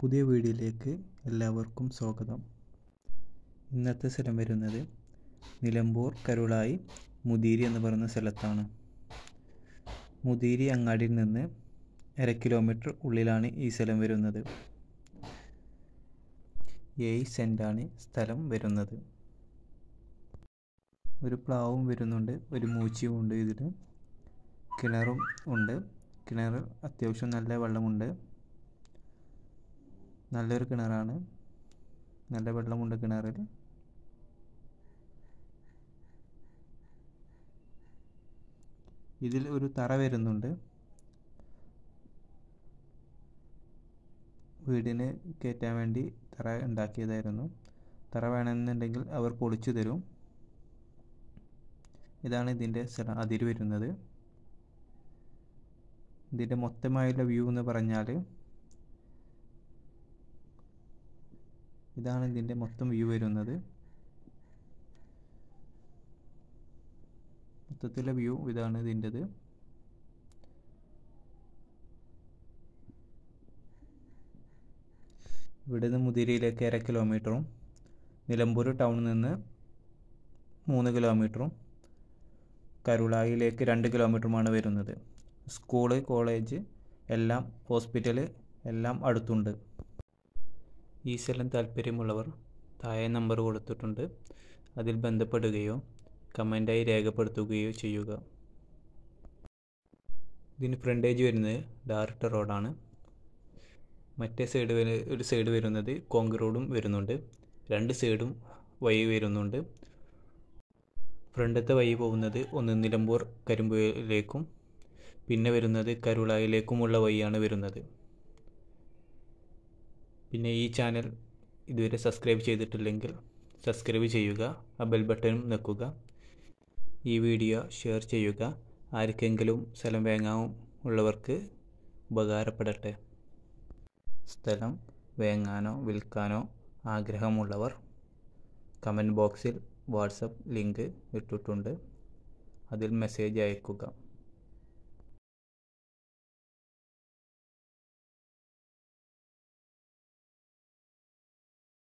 പുതിയ വീഡിയോയിലേക്ക് എല്ലാവർക്കും സ്വാഗതം ഇന്നത്തെ സ്ഥലം വരുന്നത് നിലമ്പൂർ കരുളായി മുതിരി എന്ന് പറയുന്ന സ്ഥലത്താണ് മുതിരി അങ്ങാടിയിൽ നിന്ന് അര കിലോമീറ്റർ ഉള്ളിലാണ് ഈ സ്ഥലം വരുന്നത് ഏഴ് സെൻറ്റാണ് സ്ഥലം വരുന്നത് ഒരു പ്ലാവും വരുന്നുണ്ട് ഒരു മൂച്ചിയും ഉണ്ട് ഇതിൽ കിണറും ഉണ്ട് കിണർ അത്യാവശ്യം നല്ല വെള്ളമുണ്ട് നല്ലൊരു കിണറാണ് നല്ല വെള്ളമുണ്ട് കിണറിൽ ഇതിൽ ഒരു തറ വരുന്നുണ്ട് വീടിന് കയറ്റാൻ വേണ്ടി തറ ഉണ്ടാക്കിയതായിരുന്നു തറ വേണമെന്നുണ്ടെങ്കിൽ അവർ പൊളിച്ചു തരും ഇതാണ് ഇതിൻ്റെ സ്ഥലം അതിര് വരുന്നത് ഇതിൻ്റെ മൊത്തമായുള്ള വ്യൂ എന്ന് പറഞ്ഞാൽ ഇതാണ് ഇതിൻ്റെ മൊത്തം വ്യൂ വരുന്നത് മൊത്തത്തിലെ വ്യൂ ഇതാണ് ഇതിൻ്റെത് ഇവിടെ നിന്ന് മുതിരയിലേക്ക് അര കിലോമീറ്ററും നിലമ്പൂർ ടൗണിൽ നിന്ന് മൂന്ന് കിലോമീറ്ററും കരുളായിലേക്ക് രണ്ട് കിലോമീറ്ററുമാണ് വരുന്നത് സ്കൂള് കോളേജ് എല്ലാം ഹോസ്പിറ്റൽ എല്ലാം അടുത്തുണ്ട് ഈ സ്ഥലം താൽപ്പര്യമുള്ളവർ താഴെ നമ്പർ കൊടുത്തിട്ടുണ്ട് അതിൽ ബന്ധപ്പെടുകയോ കമൻ്റായി രേഖപ്പെടുത്തുകയോ ചെയ്യുക ഇതിന് ഫ്രണ്ടേജ് വരുന്നത് ഡയറക്ടർ റോഡാണ് മറ്റേ സൈഡ് വരെ ഒരു സൈഡ് വരുന്നത് കോങ്ക് റോഡും വരുന്നുണ്ട് രണ്ട് സൈഡും വഴി വരുന്നുണ്ട് ഫ്രണ്ടത്തെ വഴി പോകുന്നത് ഒന്ന് നിലമ്പൂർ കരിമ്പുഴയിലേക്കും പിന്നെ വരുന്നത് കരുളായിലേക്കുമുള്ള വഴിയാണ് വരുന്നത് പിന്നെ ഈ ചാനൽ ഇതുവരെ സബ്സ്ക്രൈബ് ചെയ്തിട്ടില്ലെങ്കിൽ സബ്സ്ക്രൈബ് ചെയ്യുക ആ ബെൽ ബട്ടനും നിൽക്കുക ഈ വീഡിയോ ഷെയർ ചെയ്യുക ആർക്കെങ്കിലും സ്ഥലം വേങ്ങാവും ഉള്ളവർക്ക് ഉപകാരപ്പെടട്ടെ സ്ഥലം വേങ്ങാനോ വിൽക്കാനോ ആഗ്രഹമുള്ളവർ കമൻറ്റ് ബോക്സിൽ വാട്സപ്പ് ലിങ്ക് ഇട്ടിട്ടുണ്ട് അതിൽ മെസ്സേജ് അയക്കുക